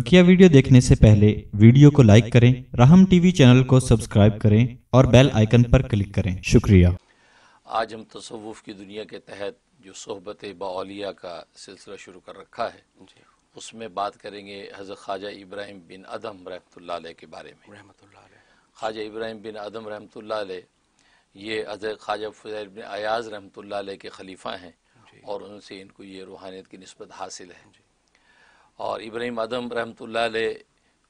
बकिया वीडियो देखने से पहले वीडियो को लाइक करें राहम टीवी चैनल को सब्सक्राइब करें और बेल आइकन पर क्लिक करें शुक्रिया आज हम तसव्वुफ की दुनिया के तहत जो सोहबत बालिया का सिलसिला शुरू कर रखा है उसमें बात करेंगे हज़रत ख्वाजा इब्राहिम बिन अदम रहमत के बारे में ख्वाजा इब्राहिम बिन अदम रहमत ये हज़रत ख्वाजा फजैल बिन अयाज रहमत के खलीफ़ा हैं और उनसे इनको ये रूहानियत की नस्बत हासिल है और इब्राहिम आदम रहमत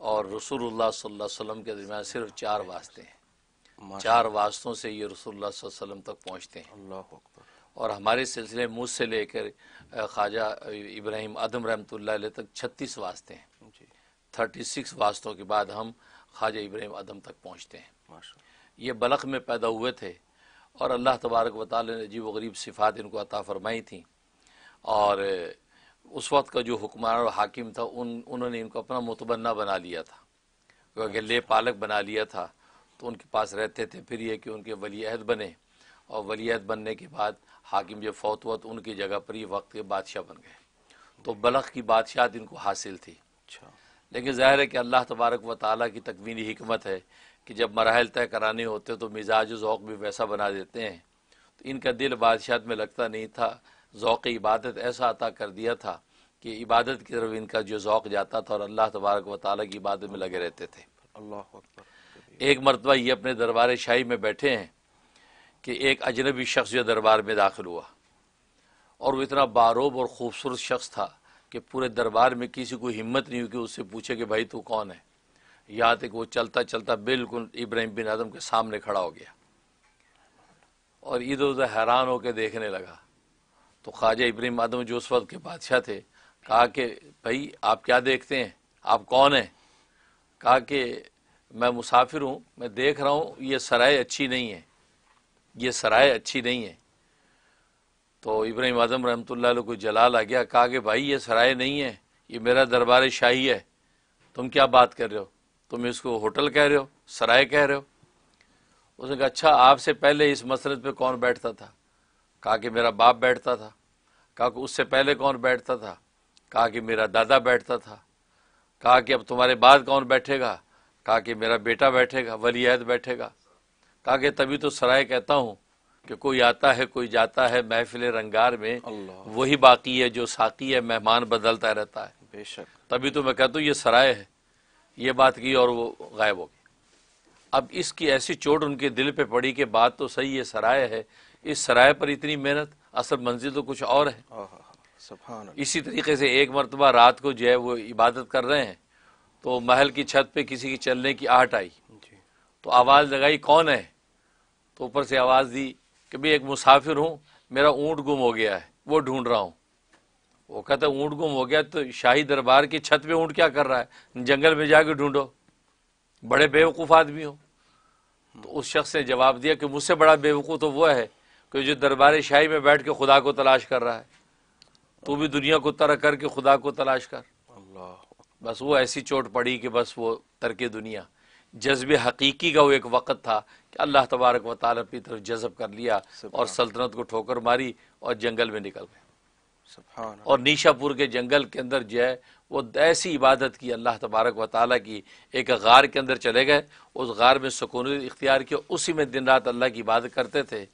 और रसूलुल्लाह सल्लल्लाहु के दरमियान सिर्फ चार वास्ते हैं चार वास्तों से ये रसूलुल्लाह वसल्लम तक पहुँचते हैं और हमारे सिलसिले मुझ से लेकर ख्वाजा इब्राहिम आदम रहमत तक छत्तीस वास्ते हैं थर्टी सिक्स वास्तों के बाद हम ख्वाजा इब्राहिम आदम तक पहुँचते हैं ये बलख में पैदा हुए थे और अल्लाह तबारक वाली ने जीव गरीब सिफ़ात इनको अता फ़रमाई थी और उस वक्त का जो हुक्मरान और हाकिम था उन उन्होंने इनको अपना मुतबन्ना बना लिया था क्योंकि ले पालक बना लिया था तो उनके पास रहते थे फिर यह कि उनके वली अहद बने और वली अहद बनने के बाद हाकिम जब फौत हुआ तो उनकी जगह पर ही वक्त के बादशाह बन गए तो बलख की बादशाहत इनको हासिल थी अच्छा। लेकिन ज़ाहिर है कि अल्लाह तबारक व ताली की तकवीनी हमत है कि जब मराहल तय कराने होते तो मिजाज ज़ौक़ भी वैसा बना देते हैं तो इनका दिल बादशाह में लगता नहीं था ओक़ इबादत ऐसा अता कर दिया था कि इबादत की तरफ इनका जो ओक़ जाता था और अल्लाह तबारक व ताली की इबादत में लगे रहते थे अल्लाह एक मरतबा ये अपने दरबार शाही में बैठे हैं कि एक अजनबी शख्स जो दरबार में दाखिल हुआ और वो इतना बारोब और ख़ूबसूरत शख्स था कि पूरे दरबार में किसी को हिम्मत नहीं हुई कि उससे पूछे कि भाई तू कौन है यहाँ तक वो चलता चलता बिल्कुल इब्राहिम बिन आदम के सामने खड़ा हो गया और इधर उधर हैरान होकर देखने लगा तो ख्वाजा इब्राहिम आदम जो उस वक्त के बादशाह थे कहा कि भाई आप क्या देखते हैं आप कौन हैं कहा कि मैं मुसाफिर हूँ मैं देख रहा हूँ ये सराय अच्छी नहीं है ये सराय अच्छी नहीं है तो इब्राहिम आदम रहमतुल्लाह को जलाल आ गया कहा कि भाई ये सराय नहीं है ये मेरा दरबार शाही है तुम क्या बात कर रहे हो तुम इसको होटल कह रहे हो सराय कह रहे हो उसने कहा अच्छा आपसे पहले इस मसरत पे कौन बैठता था कहा कि मेरा बाप बैठता था कहा कि उससे पहले कौन बैठता था कहा कि मेरा दादा बैठता था कहा कि अब तुम्हारे बाद कौन बैठेगा कहा कि मेरा बेटा बैठेगा वलीद बैठेगा कहा कि तभी तो सराय कहता हूँ कि कोई आता है कोई जाता है महफिल रंगार में वही बाकी है जो साकी है मेहमान बदलता रहता है बेशक तभी तो मैं कहता हूँ ये सराय है ये बात की और वो गायब हो गई अब इसकी ऐसी चोट उनके दिल पे पड़ी कि बात तो सही है सराय है इस सराय पर इतनी मेहनत असल मंजिल तो कुछ और है इसी तरीके से एक मरतबा रात को जो है वो इबादत कर रहे हैं तो महल की छत पे किसी की चलने की आहट आई तो आवाज़ लगाई कौन है तो ऊपर से आवाज़ दी कि भाई एक मुसाफिर हूँ मेरा ऊँट गुम हो गया है वो ढूंढ रहा हूँ वो कहता है ऊँट गुम हो गया तो शाही दरबार की छत पे ऊँट क्या कर रहा है जंगल में जाके ढूंढो बड़े बेवकूफ़ आदमी हो तो उस शख्स ने जवाब दिया कि मुझसे बड़ा बेवकूफ़ तो वह है कि जो दरबार शाही में बैठ के खुदा को तलाश कर रहा है तू भी दुनिया को तरक करके खुदा को तलाश कर बस वो ऐसी चोट पड़ी कि बस वो तरक दुनिया जज्ब हकीकी का वो एक वक़्त था कि अल्लाह तबारक व ताली की तरफ जज्ब कर लिया और सल्तनत को ठोकर मारी और जंगल में निकल गए और नीशापुर के जंगल के अंदर जो है वो ऐसी इबादत की अल्लाह तबारक व ताली की एक गार के अंदर चले गए उस गार में सुकून इख्तियार किया उसी में दिन रात अल्लाह की इबादत करते थे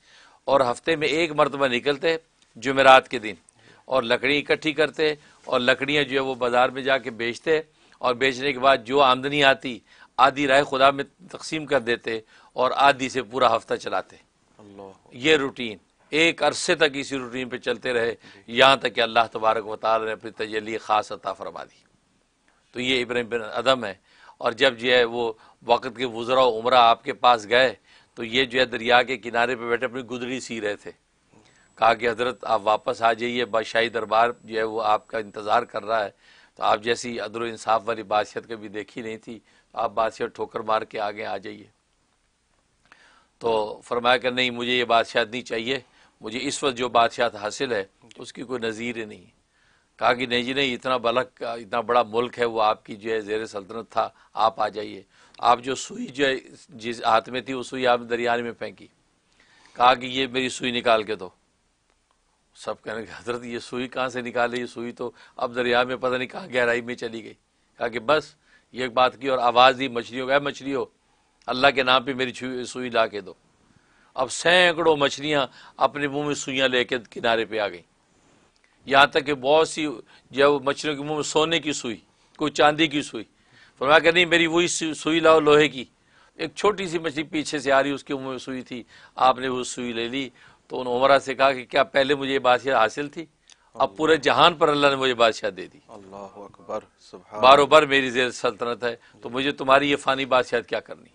और हफ्ते में एक मरतबा निकलते जुमेरात के दिन और लकड़ी इकट्ठी करते और लकड़ियाँ जो है वो बाज़ार में जाके बेचते और बेचने के बाद जो आमदनी आती आधी राय खुदा में तकसीम कर देते और आधी से पूरा हफ्ता चलाते ये रूटीन एक अरसे तक इसी रूटीन पे चलते रहे यहाँ तक कि अल्लाह तबारक व ताल ने अपनी तजली ख़ास अता फरमा दी तो ये इब्राहिम बिन अदम है और जब जो है वो वक़्त के गुज़रा उम्र आपके पास गए तो ये जो है दरिया के किनारे पे बैठे अपनी गुदड़ी सी रहे थे कहा कि हजरत आप वापस आ जाइए बादशाही दरबार जो है वो आपका इंतज़ार कर रहा है तो आप जैसी अदर इंसाफ वाली बादशाहत कभी देखी नहीं थी तो आप बादशाह ठोकर मार के आगे आ जाइए तो फरमाया कर नहीं मुझे ये बादशाह नहीं चाहिए मुझे इस वक्त जो बादशाह हासिल है उसकी कोई नज़ीर ही नहीं कहा कि नहीं जी नहीं इतना बलक इतना बड़ा मुल्क है वो आपकी जो है जेर सल्तनत था आप आ जाइए आप जो सुई जो है जिस हाथ में थी वो सुई आपने दरियाने में फेंकी कहा कि ये मेरी सुई निकाल के दो सब कहने के हजरत ये सुई कहाँ से निकाले ये सुई तो अब दरिया में पता नहीं कहाँ गहराई में चली गई कहा कि बस ये एक बात की और आवाज़ दी मछलियों का मछलियों अल्लाह के नाम पे मेरी सुई ला के दो अब सैकड़ों मछलियाँ अपने मुंह में सुइयाँ लेके किनारे पे आ गई यहाँ तक कि बहुत सी जब मछलियों के मुंह में सोने की सुई कोई चांदी की सुई मैं कह नहीं मेरी वही सुई लाओ लोहे की एक छोटी सी मछली पीछे से आ रही उसके मुंह में सुई थी आपने वो सुई ले ली तो उन उमरा से कहा कि क्या पहले मुझे ये बादशाह हासिल थी अब पूरे जहान पर अल्लाह ने मुझे बादशाह दे दी अल्लाह अकबर बार मेरी जेर सल्तनत है तो मुझे तुम्हारी ये फ़ानी बादशाह क्या करनी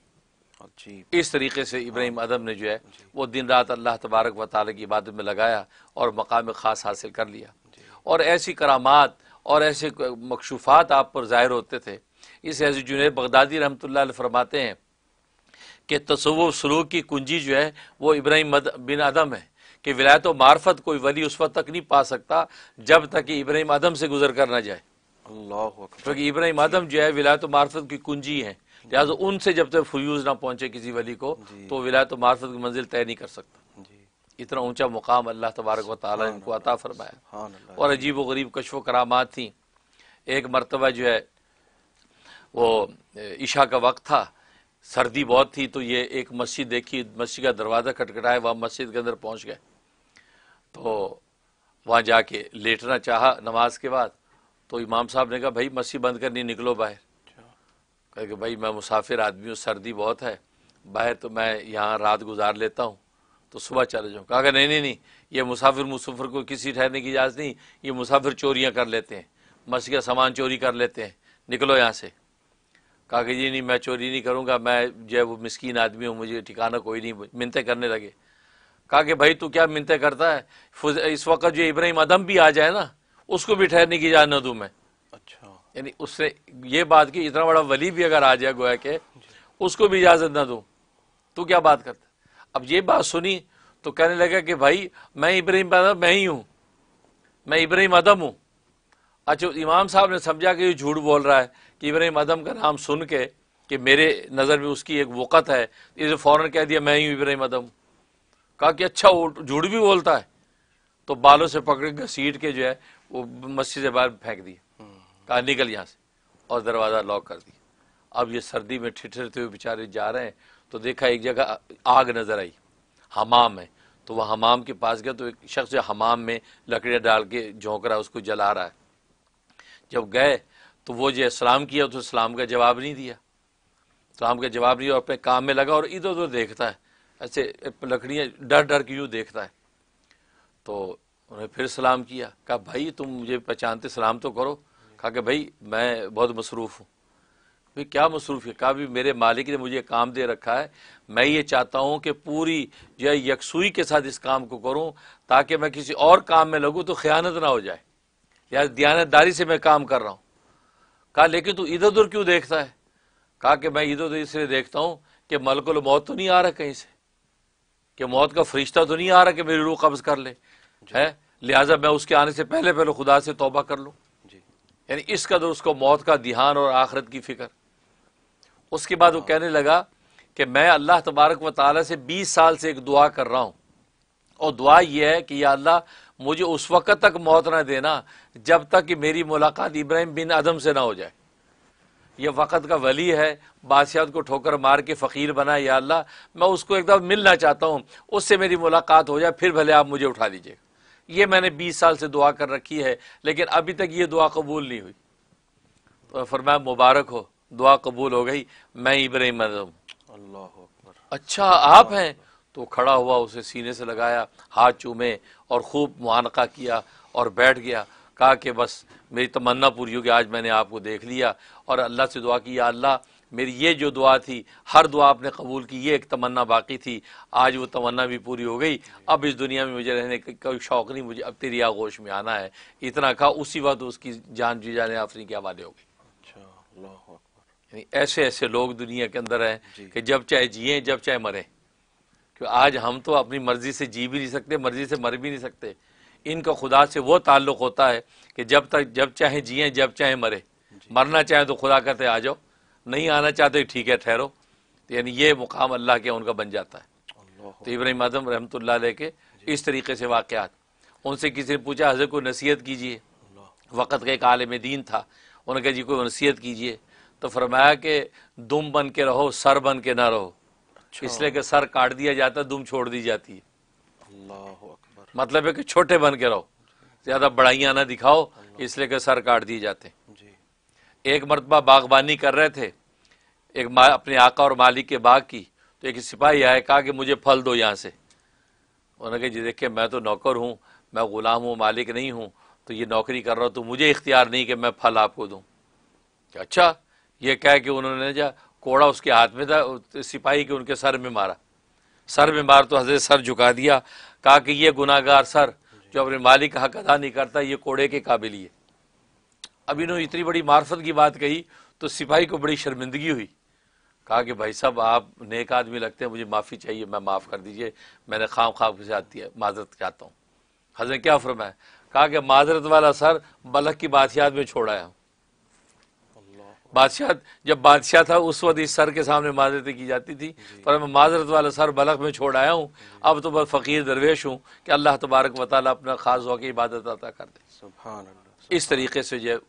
इस तरीके से इब्राहिम हाँ। अदम ने जो है वो दिन रात अल्लाह तबारक व की इबादत में लगाया और मकाम ख़ास हासिल कर लिया और ऐसी करामात और ऐसे मकशूफ़ात आप पर ज़ाहिर होते थे इस ऐसे जुनेद बगदादी रहमत फरमाते हैं कि तसव सलूक की कुंजी जो है वो इब्राहिम बिन अदम है कि विलायत मार्फत कोई वली उस वक्त तक नहीं पा सकता जब तक कि इब्राहिम आदम से गुजर कर ना जाए क्योंकि तो इब्राहिम आदम जो है विलायत मार्फत की कुंजी है लिहाजा उनसे जब तक फ्यूज़ ना पहुँचे किसी वली को तो विलायत मार्फत की मंजिल तय नहीं कर सकता इतना ऊंचा मुकाम अल्लाह तबारक व ताली इनको अता फरमाया और अजीब व गरीब कशो करामात थी एक मरतबा जो है वो ईशा का वक्त था सर्दी बहुत थी तो ये एक मस्जिद देखी मस्जिद का दरवाज़ा खटखटाया वहाँ मस्जिद के अंदर पहुँच गए तो वहाँ जाके लेटना चाहा नमाज के बाद तो इमाम साहब ने कहा भाई मस्जिद बंद करनी निकलो बाहर अच्छा। कह कि भाई मैं मुसाफिर आदमी हूँ सर्दी बहुत है बाहर तो मैं यहाँ रात गुजार लेता हूँ तो सुबह चले जाओ कहा नहीं नहीं नहीं ये मुसाफिर मुसाफिर को किसी ठहरने की इजाज़त नहीं ये मुसाफिर चोरियाँ कर लेते हैं मस्जिद का सामान चोरी कर लेते हैं निकलो यहाँ से कहा कि जी नहीं मैं चोरी नहीं करूँगा मैं जो है वो मस्किन आदमी हूँ मुझे ठिकाना कोई नहीं मिनतें करने लगे कहा कि भाई तू क्या मिनतें करता है इस वक्त जो इब्राहिम आदम भी आ जाए ना उसको भी ठहरने की इजाज़त न दूँ मैं अच्छा यानी उससे ये बात की इतना बड़ा वली भी अगर आ जाए गोया के उसको भी इजाज़त न दूँ तू क्या बात करता अब ये बात सुनी तो कहने लगा कि भाई मैं इब्राहिम आदम मैं ही हूँ मैं इब्राहिम आदम हूँ अच्छा इमाम साहब ने समझा कि ये झूठ बोल रहा है कि इब्राहिम आदम का नाम सुन के कि मेरे नज़र में उसकी एक वक़त है इसे फ़ौरन कह दिया मैं ही हूँ इब्राहिम आदम कहा कि अच्छा झूठ भी बोलता है तो बालों से पकड़ के सीट के जो है वो मस्जिद से बाहर फेंक दिया कहा निकल यहाँ से और दरवाज़ा लॉक कर दिया अब ये सर्दी में ठिठरते हुए बेचारे जा रहे हैं तो देखा एक जगह आग नज़र आई हमाम है तो वह हमाम के पास गया तो एक शख्स जो हमाम में लकड़ियाँ डाल के झोंक रहा है उसको जला रहा है जब गए तो वो जो सलाम किया तो सलाम का जवाब नहीं दिया सलाम का जवाब नहीं और अपने काम में लगा और इधर उधर देखता है ऐसे लकड़ियाँ डर डर के यूँ देखता है तो उन्हें फिर सलाम किया कहा भाई तुम मुझे पहचानते सलाम तो करो कहा कि भाई मैं बहुत मसरूफ़ हूँ भी क्या मसरूफ़ है कहा भी मेरे मालिक ने मुझे काम दे रखा है मैं ये चाहता हूँ कि पूरी जो है यकसुई के साथ इस काम को करूँ ताकि मैं किसी और काम में लगूँ तो ख्यानत ना हो जाए या दयानतदारी से मैं काम कर रहा हूँ कहा लेकिन तू इधर उधर क्यों देखता है कहा कि मैं इधर उधर इसलिए देखता हूँ कि मलकुल मौत तो नहीं आ रहा कहीं से कि मौत का फरिश्ता तो नहीं आ रहा कि मेरी रूह कब्ज़ कर ले है लिहाजा मैं उसके आने से पहले पहले खुदा से तोबा कर लूँ जी यानी इस कदर उसको मौत का ध्यान और आखरत की फ़िक्र उसके बाद वो हाँ। कहने लगा कि मैं अल्लाह तबारक व ताली से बीस साल से एक दुआ कर रहा हूँ और दुआ यह है कि या अल्लाह मुझे उस वक़्त तक मौत ना देना जब तक कि मेरी मुलाकात इब्राहिम बिन अदम से ना हो जाए यह वक़्त का वली है बादशाह को ठोकर मार के फ़कीर बना या अल्लाह मैं उसको एक दफ़ा मिलना चाहता हूँ उससे मेरी मुलाकात हो जाए फिर भले आप मुझे उठा लीजिए ये मैंने बीस साल से दुआ कर रखी है लेकिन अभी तक ये दुआ कबूल नहीं हुई तो फरमाया मुबारक हो दुआ कबूल हो गई मैं इब्राहिम अल्लाह अच्छा आप हैं तो खड़ा हुआ उसे सीने से लगाया हाथ चूमे और खूब मुआनका किया और बैठ गया कहा कि बस मेरी तमन्ना पूरी होगी आज मैंने आपको देख लिया और अल्लाह से दुआ की अल्लाह मेरी ये जो दुआ थी हर दुआ आपने कबूल की ये एक तमन्ना बाकी थी आज वो तमन्ना भी पूरी हो गई अब इस दुनिया में मुझे रहने का कोई शौक़ नहीं मुझे अब तेरी आगोश में आना है इतना कहा उसी वक्त उसकी जान जी जान आफरी के हवाले हो गई अच्छा ऐसे ऐसे लोग दुनिया के अंदर हैं कि जब चाहे जिए जब चाहे मरें क्यों आज हम तो अपनी मर्ज़ी से जी भी नहीं सकते मर्ज़ी से मर भी नहीं सकते इनका खुदा से वो ताल्लुक़ होता है कि जब तक जब चाहे जिए जब चाहे मरे मरना चाहे तो खुदा कहते आ जाओ नहीं आना चाहते तो ठीक है ठहरो तो यानी ये मुकाम अल्लाह के उनका बन जाता है तो इब्राहिम आजम रहमत के इस तरीके से वाक़ात उनसे किसी ने पूछा हजरत को नसीहत कीजिए वक़्त का एक आलम दीन था उन्होंने कहा जी कोई नसीहत कीजिए तो फरमाया कि दुम बन के रहो सर बन के ना रहो अच्छा। इसलिए कि सर काट दिया जाता है दुम छोड़ दी जाती है मतलब है कि छोटे बन के रहो ज़्यादा बड़ाइया ना दिखाओ इसलिए कि सर काट दिए जाते हैं एक मरतबा बागबानी कर रहे थे एक अपने आका और मालिक के बाग की तो एक सिपाही आया कहा कि मुझे फल दो यहाँ से उन्होंने कहा जी देखिए मैं तो नौकर हूँ मैं ग़ुलाम हूँ मालिक नहीं हूँ तो ये नौकरी कर रहा हूँ तो मुझे इख्तियार नहीं कि मैं फल आपको दूँ अच्छा ये कह के उन्होंने जो कोड़ा उसके हाथ में था सिपाही के उनके सर में मारा सर में मार तो हजरत सर झुका दिया कहा कि ये गुनागार सर जो अपने मालिक का हक अदा नहीं करता ये कोड़े के काबिल ही है अब इन्होंने इतनी बड़ी मार्फत की बात कही तो सिपाही को बड़ी शर्मिंदगी हुई कहा कि भाई साहब आप नेक आदमी लगते हैं मुझे माफ़ी चाहिए मैं माफ़ कर दीजिए मैंने खाम खाम से आती है माजरत चाहता हूँ हजरत क्या फरमाया कहा कि माजरत वाला सर बलक की बात याद में छोड़ आया हूँ बादशाह जब बादशाह था उस वक्त इस सर के सामने माजरतें की जाती थी पर मैं माजरत वाला सर बलख में छोड़ आया हूँ अब तो बस फ़कीर दरवेश हूँ कि अल्लाह तबारक वाली अपना ख़ास वाक़ इबादत अदा कर दे इस तरीके से जो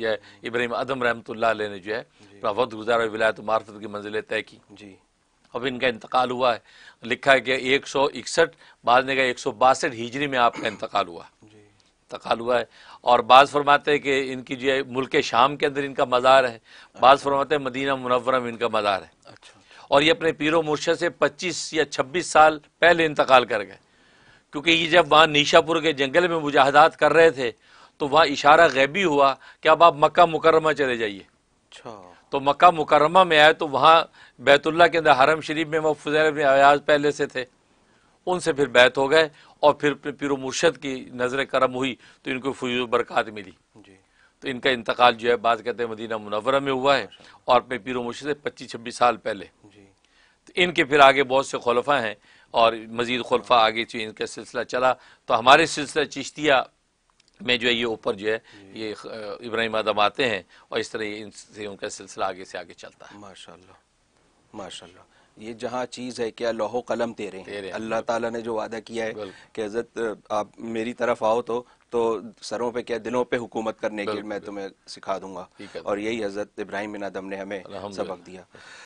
है इब्राहिम अदम रहमत ने जो है अपना वक्त गुजारा विलायत मार्फत की मंजिलें तय की जी अब इनका इंतकाल हुआ है लिखा है कि एक सौ इकसठ बाद में एक सौ बासठ हिजरी में आपका इंतकाल हुआ तकाल हुआ है और बाज़ फरमाते हैं कि इनकी जो है मुल्क शाम के अंदर इनका मज़ार है बाज़ फरमाते हैं मदीना मुनवरा में इनका मज़ार है अच्छा, अच्छा। और ये अपने पीरो मुर्शद से पच्चीस या छब्बीस साल पहले इंतकाल कर गए क्योंकि ये जब वहाँ निशापुर के जंगल में मुजाहदात कर रहे थे तो वहाँ इशारा गैबी हुआ कि अब आप मक्का मुकरमा चले जाइए अच्छा तो मक्का मुकरमा में आए तो वहाँ बैतुल्ला के अंदर हरम शरीफ में वो फजैल अयाज पहले से थे उनसे फिर बैत हो गए और फिर पीर मुर्शद की नज़र करम हुई तो इनको फजूल बरक़ात मिली तो इनका इंतकाल जो है बात कहते हैं मदीना मुनवरा में हुआ है अच्छा। और अपने पीर मुर्शद से पच्चीस छब्बीस साल पहले तो इनके फिर आगे बहुत से खलफा हैं और मज़ीद खलफा आगे चुके इनका सिलसिला चला तो हमारे सिलसिला चिश्तिया में जो है ये ऊपर जो है ये इब्राहिम आदम आते हैं और इस तरह इनसे उनका सिलसिला आगे से आगे चलता है माशा माशा ये जहाँ चीज़ है क्या लोहो कलम तेरे हैं अल्लाह ताला ने जो वादा किया है कि हजरत आप मेरी तरफ आओ तो तो सरों पे क्या दिनों पे हुकूमत करने के मैं तुम्हें सिखा दूंगा और यही हजरत इब्राहिम बिन आदम ने हमें सबक दिया